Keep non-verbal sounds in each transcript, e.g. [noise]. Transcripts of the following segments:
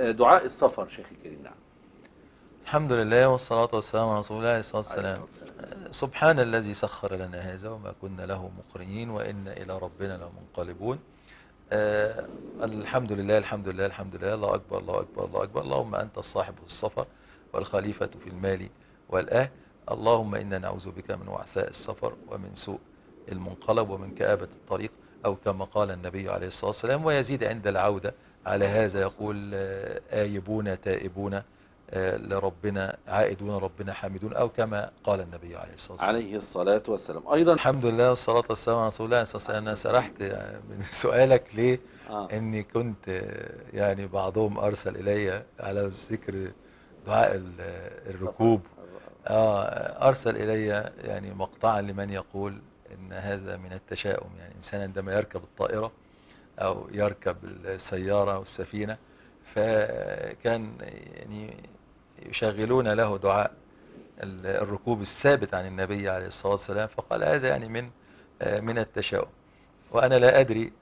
دعاء السفر شيخ الكريم نعم الحمد لله والصلاة والسلام على رسول الله صلى الله عليه وسلم سبحان الذي سخر لنا هذا وما كنا له مقرنين وإنا إلى ربنا لمنقلبون آه الحمد لله الحمد لله الحمد لله الله أكبر الله أكبر الله أكبر اللهم أنت الصاحب في السفر والخليفة في المال والأهل اللهم إنا نعوذ بك من وعثاء السفر ومن سوء المنقلب ومن كآبة الطريق أو كما قال النبي عليه الصلاة والسلام ويزيد عند العودة على هذا يقول آه، آيبون تائبون آه، لربنا عائدون ربنا حامدون أو كما قال النبي عليه الصلاة والسلام عليه الصلاة والسلام أيضا الحمد لله والصلاة والسلام على رسول الله أنا سرحت آه، من [laughs] سؤالك ليه آه. أني كنت يعني بعضهم أرسل إلي على ذكر دعاء الركوب آه أرسل إلي يعني مقطعا لمن يقول إن هذا من التشاؤم يعني إنسان عندما يركب الطائرة أو يركب السيارة أو السفينة فكان يعني يشغلون له دعاء الركوب الثابت عن النبي عليه الصلاة والسلام فقال هذا يعني من من التشاؤم وأنا لا أدري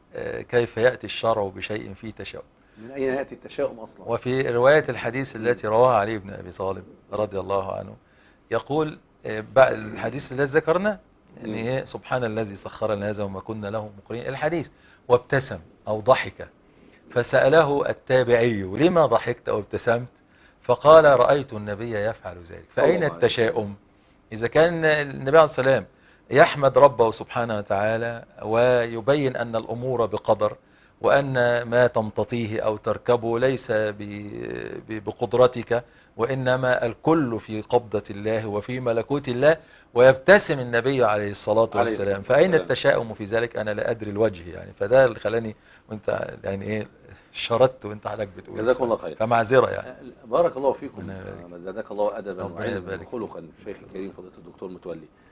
كيف يأتي الشرع بشيء فيه تشاؤم من أين يأتي التشاؤم أصلا وفي رواية الحديث التي رواها علي بن أبي طالب رضي الله عنه يقول آه، بعد الحديث الذي ذكرناه يعني ايه سبحان الذي سخر لنا هذا وما كنا له مقرين الحديث وابتسم او ضحك فساله التابعي لما ضحكت او ابتسمت فقال رايت النبي يفعل ذلك فاين التشاؤم اذا كان النبي عليه الصلاه والسلام يحمد ربه سبحانه وتعالى ويبين ان الامور بقدر وأن ما تمتطيه أو تركبه ليس بقدرتك وإنما الكل في قبضة الله وفي ملكوت الله ويبتسم النبي عليه الصلاة والسلام فأين التشاؤم في ذلك أنا لا أدري الوجه يعني فده اللي خلاني وأنت يعني إيه شردت وأنت حضرتك بتقول جزاك الله خير فمعذرة يعني أه، بارك الله فيكم زادك الله أدبا وعلما وخلقا الشيخ الكريم فضيلة الدكتور متولي